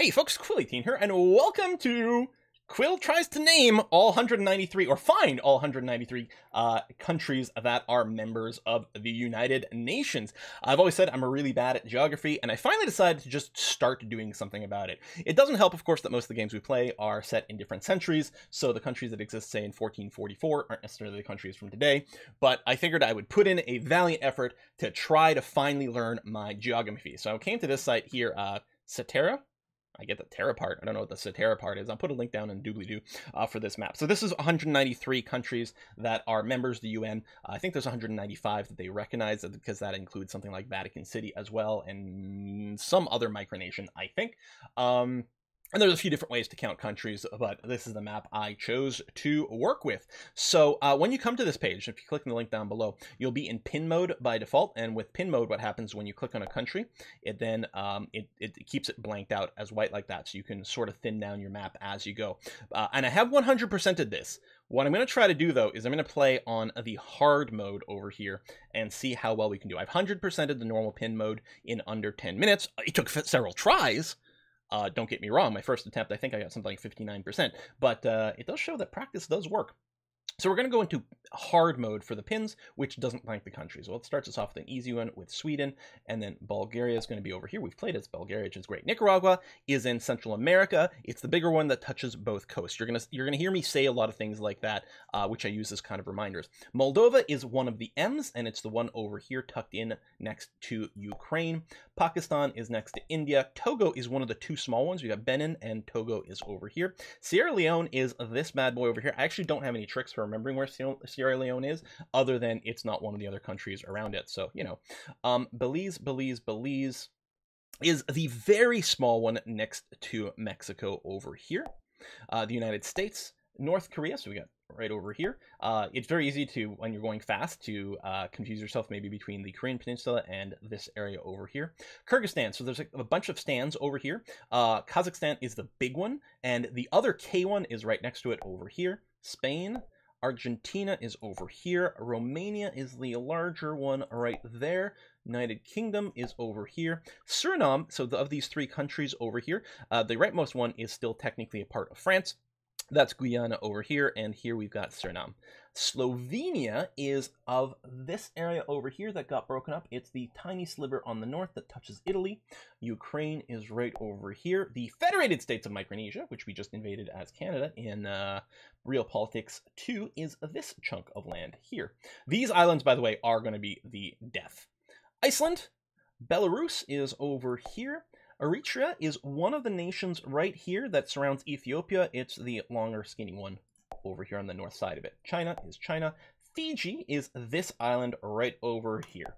Hey folks, Quillyteen here, and welcome to Quill Tries to Name All 193, or Find All 193 uh, Countries That Are Members of the United Nations. I've always said I'm really bad at geography, and I finally decided to just start doing something about it. It doesn't help, of course, that most of the games we play are set in different centuries, so the countries that exist, say, in 1444 aren't necessarily the countries from today, but I figured I would put in a valiant effort to try to finally learn my geography. So I came to this site here, uh, Cetera, I get the Terra part. I don't know what the Cetera part is. I'll put a link down in doobly-doo uh, for this map. So this is 193 countries that are members of the UN. Uh, I think there's 195 that they recognize because that includes something like Vatican City as well and some other micronation, I think. Um, and there's a few different ways to count countries, but this is the map I chose to work with. So uh, when you come to this page, if you click on the link down below, you'll be in pin mode by default. And with pin mode, what happens when you click on a country, it then um, it, it, keeps it blanked out as white like that. So you can sort of thin down your map as you go. Uh, and I have 100%ed this. What I'm going to try to do, though, is I'm going to play on the hard mode over here and see how well we can do. I've 100%ed the normal pin mode in under 10 minutes. It took several tries, uh, don't get me wrong, my first attempt, I think I got something like 59%, but uh, it does show that practice does work. So we're going to go into hard mode for the pins, which doesn't rank the countries. Well, it starts us off with an easy one with Sweden, and then Bulgaria is going to be over here. We've played as Bulgaria, which is great. Nicaragua is in Central America. It's the bigger one that touches both coasts. You're gonna you're gonna hear me say a lot of things like that, uh, which I use as kind of reminders. Moldova is one of the M's, and it's the one over here tucked in next to Ukraine. Pakistan is next to India. Togo is one of the two small ones. We got Benin, and Togo is over here. Sierra Leone is this bad boy over here. I actually don't have any tricks for remembering where Sierra Leone is, other than it's not one of the other countries around it. So, you know, um, Belize, Belize, Belize is the very small one next to Mexico over here. Uh, the United States, North Korea, so we got right over here. Uh, it's very easy to, when you're going fast, to uh, confuse yourself maybe between the Korean Peninsula and this area over here. Kyrgyzstan, so there's a, a bunch of stands over here. Uh, Kazakhstan is the big one, and the other K one is right next to it over here. Spain, Argentina is over here. Romania is the larger one right there. United Kingdom is over here. Suriname, so the, of these three countries over here, uh, the rightmost one is still technically a part of France. That's Guyana over here, and here we've got Suriname. Slovenia is of this area over here that got broken up. It's the tiny sliver on the north that touches Italy. Ukraine is right over here. The Federated States of Micronesia, which we just invaded as Canada in uh, Real Politics 2, is this chunk of land here. These islands, by the way, are going to be the death. Iceland, Belarus is over here. Eritrea is one of the nations right here that surrounds Ethiopia. It's the longer, skinny one over here on the north side of it. China is China. Fiji is this island right over here.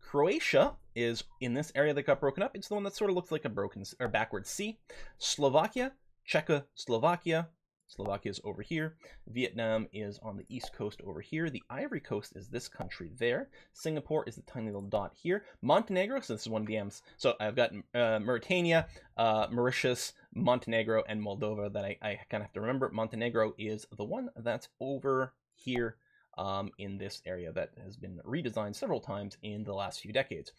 Croatia is in this area that got broken up. It's the one that sort of looks like a broken or backwards C. Slovakia, Czechoslovakia, Slovakia is over here. Vietnam is on the east coast over here. The Ivory Coast is this country there. Singapore is the tiny little dot here. Montenegro, so this is one of the M's. So I've got uh, Mauritania, uh, Mauritius, Montenegro, and Moldova that I, I kind of have to remember. Montenegro is the one that's over here um, in this area that has been redesigned several times in the last few decades.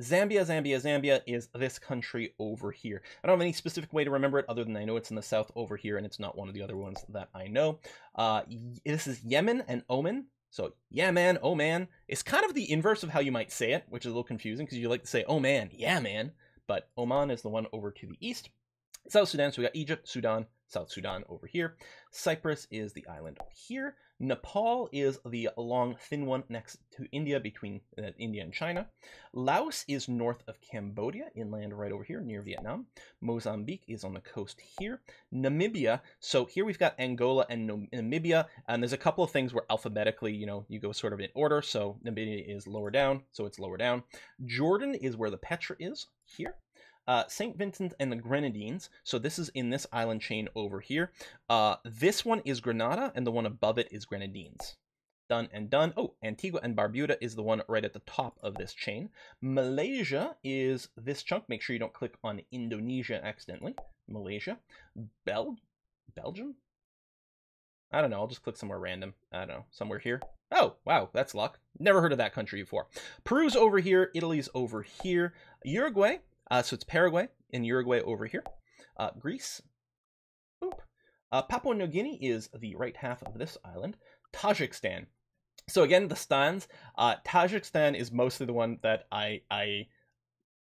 Zambia, Zambia, Zambia is this country over here. I don't have any specific way to remember it other than I know it's in the south over here and it's not one of the other ones that I know. Uh, this is Yemen and Oman. So, yeah, man, oh man. It's kind of the inverse of how you might say it, which is a little confusing because you like to say, oh man, yeah, man. But Oman is the one over to the east. South Sudan, so we got Egypt, Sudan, South Sudan over here. Cyprus is the island here. Nepal is the long, thin one next to India between uh, India and China. Laos is north of Cambodia, inland right over here near Vietnam. Mozambique is on the coast here. Namibia, so here we've got Angola and Namibia, and there's a couple of things where alphabetically, you know, you go sort of in order. So Namibia is lower down, so it's lower down. Jordan is where the Petra is here uh, St. Vincent and the Grenadines. So this is in this island chain over here. Uh, this one is Grenada, and the one above it is Grenadines. Done and done. Oh, Antigua and Barbuda is the one right at the top of this chain. Malaysia is this chunk. Make sure you don't click on Indonesia accidentally. Malaysia. Bel Belgium? I don't know. I'll just click somewhere random. I don't know. Somewhere here. Oh, wow. That's luck. Never heard of that country before. Peru's over here. Italy's over here. Uruguay uh, so it's Paraguay and Uruguay over here. Uh, Greece, boop. Uh, Papua New Guinea is the right half of this island. Tajikistan. So again, the stans. Uh, Tajikistan is mostly the one that I I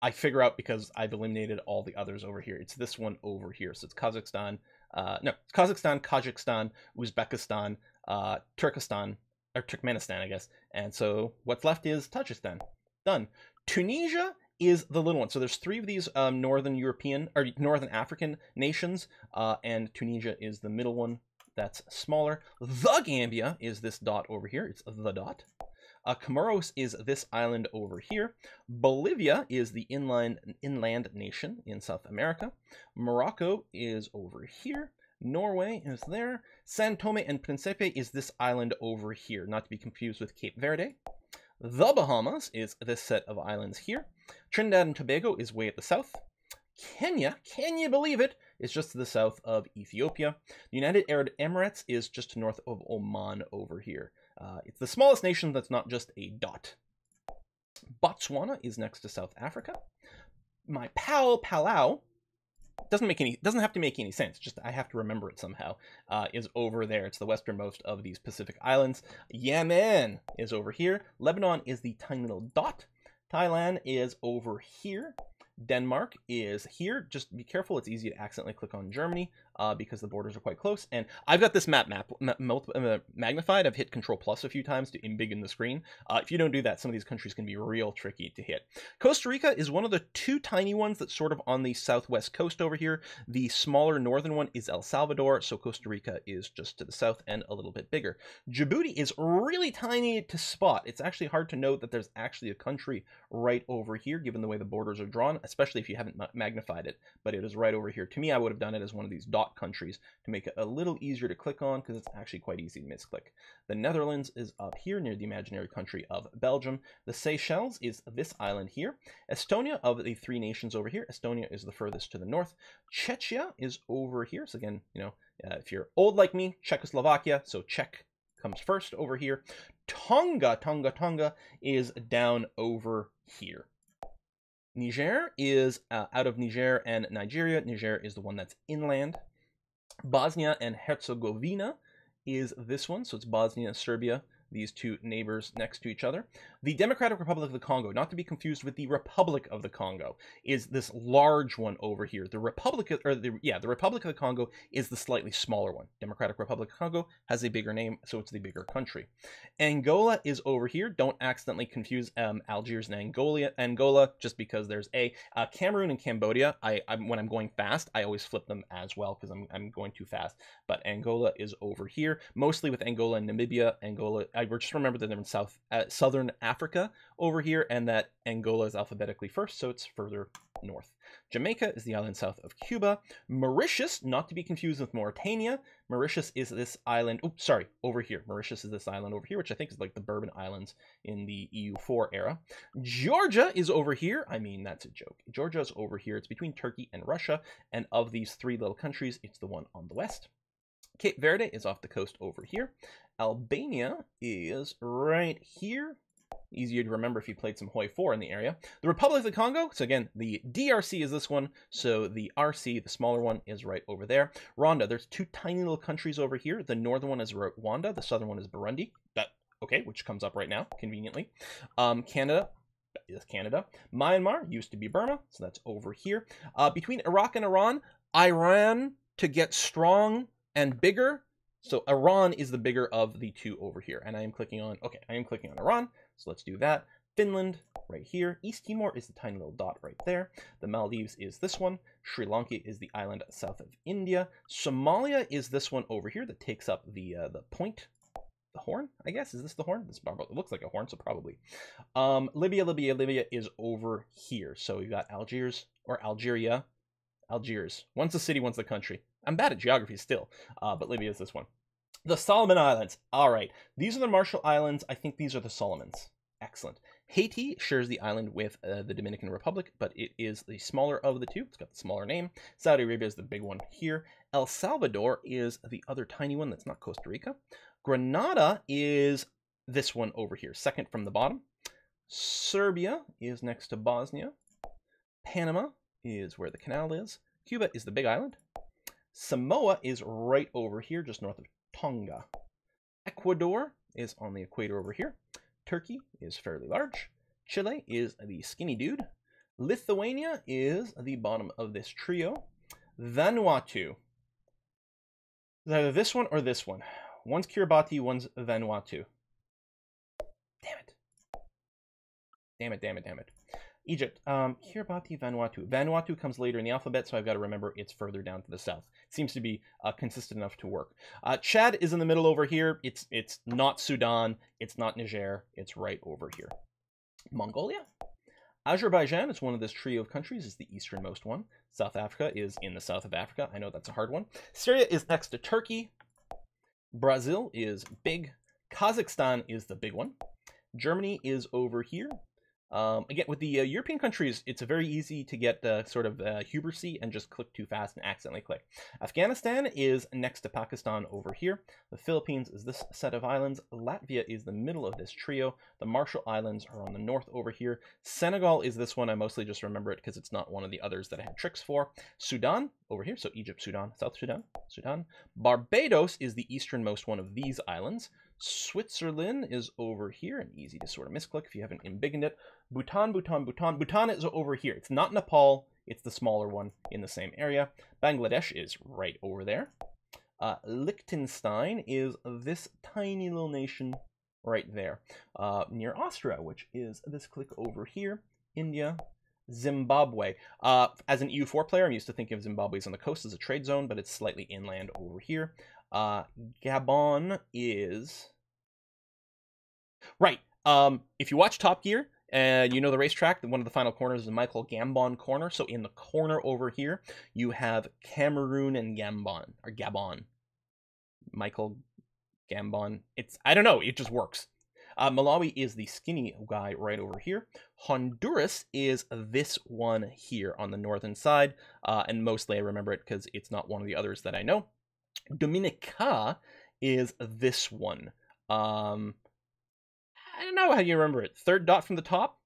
I figure out because I've eliminated all the others over here. It's this one over here. So it's Kazakhstan. Uh, no, it's Kazakhstan, Kazakhstan, Uzbekistan, uh, Turkestan, or Turkmenistan, I guess. And so what's left is Tajikistan. Done. Tunisia is the little one. So there's three of these um, northern European or northern African nations, uh, and Tunisia is the middle one that's smaller. The Gambia is this dot over here. It's the dot. Uh, Comoros is this island over here. Bolivia is the inland, inland nation in South America. Morocco is over here. Norway is there. San Tome and Principe is this island over here, not to be confused with Cape Verde. The Bahamas is this set of islands here. Trinidad and Tobago is way at the south. Kenya, can you believe it, is just to the south of Ethiopia. The United Arab Emirates is just north of Oman over here. Uh, it's the smallest nation that's not just a dot. Botswana is next to South Africa. My pal Palau doesn't make any doesn't have to make any sense just i have to remember it somehow uh, is over there it's the westernmost of these pacific islands yemen is over here lebanon is the tiny little dot thailand is over here denmark is here just be careful it's easy to accidentally click on germany uh, because the borders are quite close. And I've got this map, map, uh, magnified. I've hit Control Plus a few times to embiggen the screen. Uh, if you don't do that, some of these countries can be real tricky to hit. Costa Rica is one of the two tiny ones that's sort of on the southwest coast over here. The smaller northern one is El Salvador, so Costa Rica is just to the south and a little bit bigger. Djibouti is really tiny to spot. It's actually hard to note that there's actually a country right over here, given the way the borders are drawn, especially if you haven't magnified it. But it is right over here. To me, I would have done it as one of these dot top countries to make it a little easier to click on because it's actually quite easy to misclick. The Netherlands is up here near the imaginary country of Belgium. The Seychelles is this island here. Estonia of the three nations over here. Estonia is the furthest to the north. Chechia is over here. So again, you know, uh, if you're old like me, Czechoslovakia. So Czech comes first over here. Tonga, Tonga, Tonga is down over here. Niger is uh, out of Niger and Nigeria. Niger is the one that's inland. Bosnia and Herzegovina is this one. So it's Bosnia and Serbia, these two neighbors next to each other. The Democratic Republic of the Congo, not to be confused with the Republic of the Congo, is this large one over here. The Republic, or the yeah, the Republic of the Congo is the slightly smaller one. Democratic Republic of Congo has a bigger name, so it's the bigger country. Angola is over here. Don't accidentally confuse um, Algiers and Angola. Angola, just because there's a uh, Cameroon and Cambodia. I I'm, when I'm going fast, I always flip them as well because I'm I'm going too fast. But Angola is over here, mostly with Angola and Namibia. Angola, I just remember that they're in South uh, Southern. Africa Africa over here, and that Angola is alphabetically first, so it's further north. Jamaica is the island south of Cuba. Mauritius, not to be confused with Mauritania. Mauritius is this island, oops, sorry, over here. Mauritius is this island over here, which I think is like the Bourbon Islands in the EU4 era. Georgia is over here. I mean, that's a joke. Georgia is over here. It's between Turkey and Russia. And of these three little countries, it's the one on the west. Cape Verde is off the coast over here. Albania is right here easier to remember if you played some Hoi 4 in the area. The Republic of the Congo, so again, the DRC is this one, so the RC, the smaller one, is right over there. Rwanda, there's two tiny little countries over here. The northern one is Rwanda, the southern one is Burundi. That, okay, which comes up right now, conveniently. Um, Canada, is Canada. Myanmar used to be Burma, so that's over here. Uh, between Iraq and Iran, Iran to get strong and bigger. So Iran is the bigger of the two over here. And I am clicking on, okay, I am clicking on Iran. So let's do that. Finland right here. East Timor is the tiny little dot right there. The Maldives is this one. Sri Lanka is the island south of India. Somalia is this one over here that takes up the uh, the point the horn, I guess. Is this the horn? This it looks like a horn, so probably. Um, Libya, Libya, Libya is over here. So we've got Algiers or Algeria. Algiers. One's the city, one's the country. I'm bad at geography still, uh, but Libya is this one. The Solomon Islands. All right. These are the Marshall Islands. I think these are the Solomons. Excellent. Haiti shares the island with uh, the Dominican Republic, but it is the smaller of the two. It's got the smaller name. Saudi Arabia is the big one here. El Salvador is the other tiny one that's not Costa Rica. Grenada is this one over here, second from the bottom. Serbia is next to Bosnia. Panama is where the canal is. Cuba is the big island. Samoa is right over here, just north of Tonga. Ecuador is on the equator over here. Turkey is fairly large. Chile is the skinny dude. Lithuania is the bottom of this trio. Vanuatu. Is either this one or this one. One's Kiribati, one's Vanuatu. Damn it. Damn it, damn it, damn it. Egypt. Um, Kiribati, Vanuatu. Vanuatu comes later in the alphabet, so I've got to remember it's further down to the south. It seems to be uh, consistent enough to work. Uh, Chad is in the middle over here. It's it's not Sudan. It's not Niger. It's right over here. Mongolia. Azerbaijan is one of this trio of countries, is the easternmost one. South Africa is in the south of Africa. I know that's a hard one. Syria is next to Turkey. Brazil is big. Kazakhstan is the big one. Germany is over here. Um, again, with the uh, European countries, it's very easy to get uh, sort of uh, hubrisy and just click too fast and accidentally click. Afghanistan is next to Pakistan over here. The Philippines is this set of islands. Latvia is the middle of this trio. The Marshall Islands are on the north over here. Senegal is this one. I mostly just remember it because it's not one of the others that I had tricks for. Sudan over here. So Egypt, Sudan, South Sudan, Sudan. Barbados is the easternmost one of these islands. Switzerland is over here, and easy to sort of misclick if you haven't embiggened it. Bhutan, Bhutan, Bhutan. Bhutan is over here. It's not Nepal. It's the smaller one in the same area. Bangladesh is right over there. Uh, Liechtenstein is this tiny little nation right there uh, near Austria, which is this click over here. India, Zimbabwe. Uh, as an EU4 player, I'm used to thinking of Zimbabwe as on the coast as a trade zone, but it's slightly inland over here. Uh, Gabon is... Right. Um, if you watch Top Gear, and you know the racetrack, one of the final corners is the Michael Gambon corner. So in the corner over here, you have Cameroon and Gambon, or Gabon. Michael Gambon. It's, I don't know, it just works. Uh, Malawi is the skinny guy right over here. Honduras is this one here on the northern side. Uh, and mostly I remember it because it's not one of the others that I know. Dominica is this one. Um, I don't know how you remember it. Third dot from the top?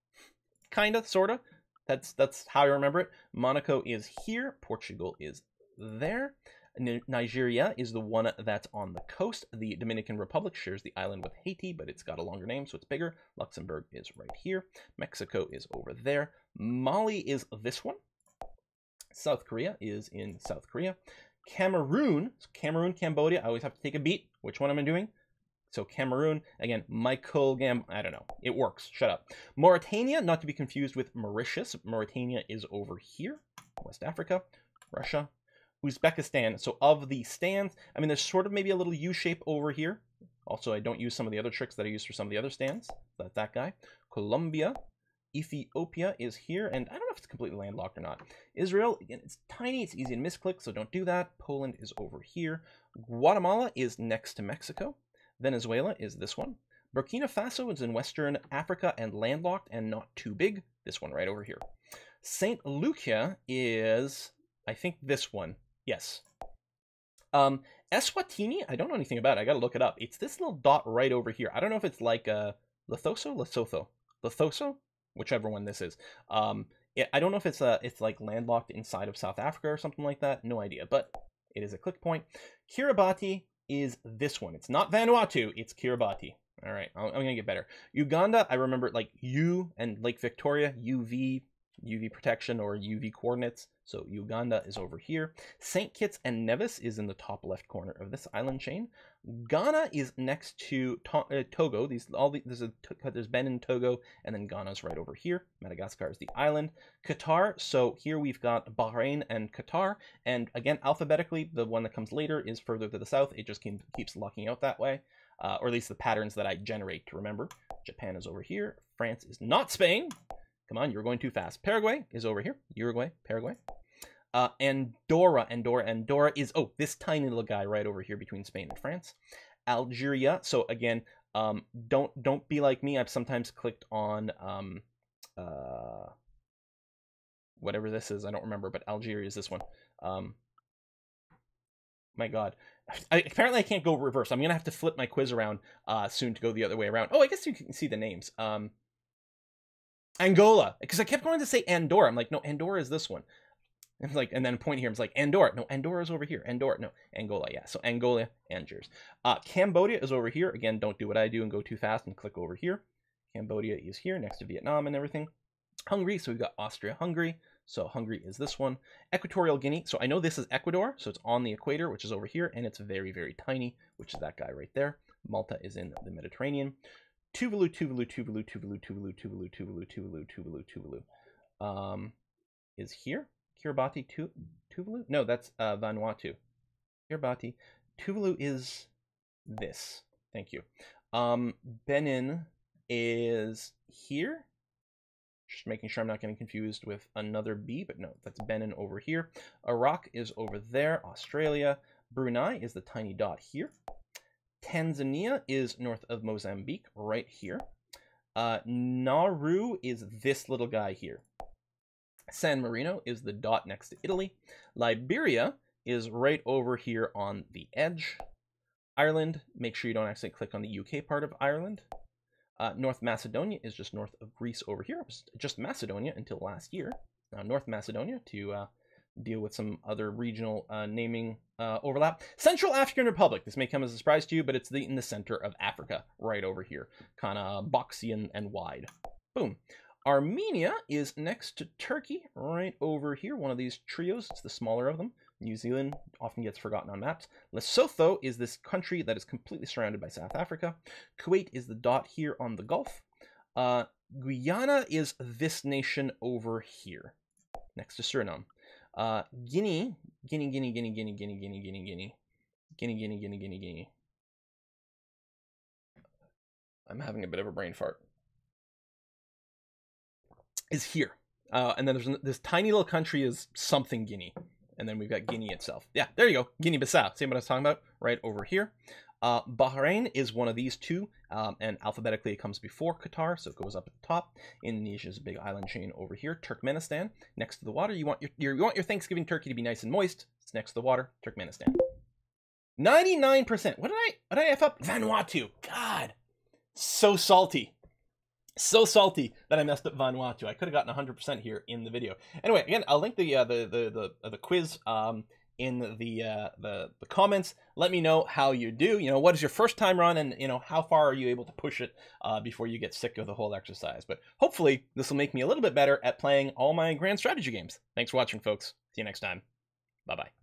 Kinda, sorta. That's that's how I remember it. Monaco is here. Portugal is there. Nigeria is the one that's on the coast. The Dominican Republic shares the island with Haiti, but it's got a longer name, so it's bigger. Luxembourg is right here. Mexico is over there. Mali is this one. South Korea is in South Korea. Cameroon, Cameroon, Cambodia. I always have to take a beat. Which one am I doing? So Cameroon, again, Michael Gam, I don't know. It works. Shut up. Mauritania, not to be confused with Mauritius. Mauritania is over here, West Africa. Russia, Uzbekistan. So of the stands, I mean, there's sort of maybe a little U shape over here. Also, I don't use some of the other tricks that I use for some of the other stands. That's that guy. Colombia. Ethiopia is here, and I don't know if it's completely landlocked or not. Israel, again, it's tiny, it's easy to misclick, so don't do that. Poland is over here. Guatemala is next to Mexico. Venezuela is this one. Burkina Faso is in Western Africa and landlocked and not too big. This one right over here. St. Lucia is, I think, this one. Yes. Um, Eswatini, I don't know anything about it. I gotta look it up. It's this little dot right over here. I don't know if it's like uh, Lethoso, Lesotho, Lethoso, whichever one this is. Um, it, I don't know if it's a uh, it's like landlocked inside of South Africa or something like that. No idea, but it is a click point. Kiribati is this one. It's not Vanuatu. It's Kiribati. All right, I'm, I'm gonna get better. Uganda, I remember like U and Lake Victoria, UV, UV protection or UV coordinates. So Uganda is over here. St. Kitts and Nevis is in the top left corner of this island chain. Ghana is next to uh, Togo. These all the, there's a there's Togo, and then Ghana's right over here. Madagascar is the island. Qatar. So here we've got Bahrain and Qatar, and again alphabetically, the one that comes later is further to the south. It just keeps locking out that way. Uh, or at least the patterns that I generate to remember. Japan is over here. France is not Spain. Come on, you're going too fast. Paraguay is over here. Uruguay, Paraguay. Uh, Andorra, Andorra, Andorra is, oh, this tiny little guy right over here between Spain and France. Algeria. So again, um, don't don't be like me. I've sometimes clicked on um, uh, whatever this is. I don't remember, but Algeria is this one. Um, my God. I, apparently I can't go reverse. I'm going to have to flip my quiz around uh, soon to go the other way around. Oh, I guess you can see the names. Um, Angola, because I kept going to say Andorra. I'm like, no, Andorra is this one. And like, and then point here. I'm like, Andorra. No, Andorra is over here. Andorra. No, Angola. Yeah. So Angola, Angers. Uh, Cambodia is over here. Again, don't do what I do and go too fast and click over here. Cambodia is here next to Vietnam and everything. Hungary. So we've got Austria, Hungary. So Hungary is this one. Equatorial Guinea. So I know this is Ecuador. So it's on the equator, which is over here. And it's very, very tiny, which is that guy right there. Malta is in the Mediterranean. Tuvalu, Tuvalu, Tuvalu, Tuvalu, Tuvalu, Tuvalu, Tuvalu, Tuvalu, Tuvalu, Tuvalu, um, is here. Kiribati, Tuvalu? No, that's uh, Vanuatu. Kiribati. Tuvalu is this. Thank you. Um, Benin is here. Just making sure I'm not getting confused with another B, but no, that's Benin over here. Iraq is over there. Australia. Brunei is the tiny dot here. Tanzania is north of Mozambique, right here. Uh, Nauru is this little guy here. San Marino is the dot next to Italy. Liberia is right over here on the edge. Ireland, make sure you don't actually click on the UK part of Ireland. Uh, North Macedonia is just north of Greece over here, just Macedonia until last year. Now uh, North Macedonia to uh, deal with some other regional uh, naming uh, overlap. Central African Republic. This may come as a surprise to you, but it's the, in the center of Africa, right over here, kind of boxy and, and wide. Boom. Armenia is next to Turkey, right over here, one of these trios. It's the smaller of them. New Zealand often gets forgotten on maps. Lesotho is this country that is completely surrounded by South Africa. Kuwait is the dot here on the Gulf. Uh, Guyana is this nation over here, next to Suriname. Uh, Guinea, Guinea, Guinea, Guinea, Guinea, Guinea, Guinea, Guinea, Guinea, Guinea, Guinea, Guinea, Guinea, Guinea. I'm having a bit of a brain fart. Is here, uh, and then there's this tiny little country is something Guinea, and then we've got Guinea itself. Yeah, there you go, Guinea-Bissau. See what I was talking about? Right over here. Uh, Bahrain is one of these two, um, and alphabetically it comes before Qatar, so it goes up at the top. Indonesia is a big island chain over here. Turkmenistan, next to the water. You want your, your, you want your Thanksgiving turkey to be nice and moist. It's next to the water. Turkmenistan. 99%. What did I, what did I F up? Vanuatu. God, so salty. So salty that I messed up Vanuatu. I could have gotten 100% here in the video. Anyway, again, I'll link the uh, the the the, uh, the quiz um, in the, uh, the the comments. Let me know how you do. You know, what is your first time run, and you know how far are you able to push it uh, before you get sick of the whole exercise. But hopefully, this will make me a little bit better at playing all my grand strategy games. Thanks for watching, folks. See you next time. Bye bye.